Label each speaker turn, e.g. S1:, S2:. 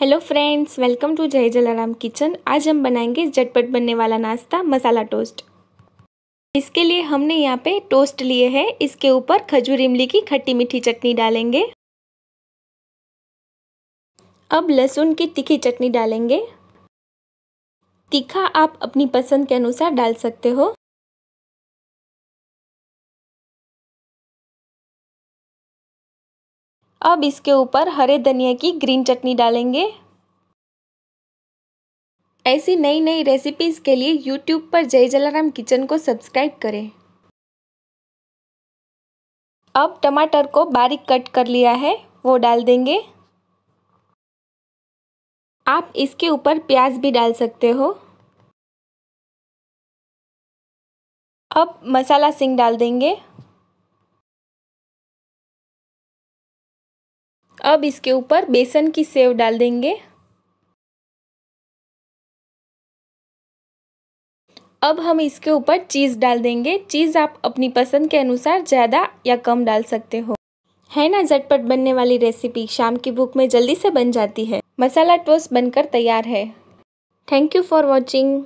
S1: hello friends welcome to जय Jalaram kitchen आज हम बनाएंगे झटपट बनने वाला नाश्ता मसाला टोस्ट इसके लिए हमने यहाँ पे टोस्ट लिए हैं इसके ऊपर
S2: खजूर इमली की खट्टी मीठी चटनी डालेंगे अब लहसुन की तीखी चटनी डालेंगे तीखा आप अपनी पसंद
S3: के अनुसार डाल सकते हो अब इसके ऊपर हरे धनिया की ग्रीन चटनी
S2: डालेंगे ऐसी नई नई रेसिपीज़ के लिए यूट्यूब पर जय जलाराम किचन को सब्सक्राइब करें अब टमाटर को बारीक कट कर लिया है वो डाल देंगे आप इसके ऊपर प्याज भी डाल सकते हो
S3: अब मसाला सिंग डाल देंगे अब इसके ऊपर बेसन की सेव डाल देंगे
S1: अब हम इसके ऊपर चीज़ डाल देंगे चीज़ आप अपनी पसंद के अनुसार ज़्यादा या कम डाल सकते हो है ना झटपट बनने वाली रेसिपी शाम की भूख में जल्दी से बन जाती है मसाला टोस्ट बनकर तैयार है थैंक यू फॉर वॉचिंग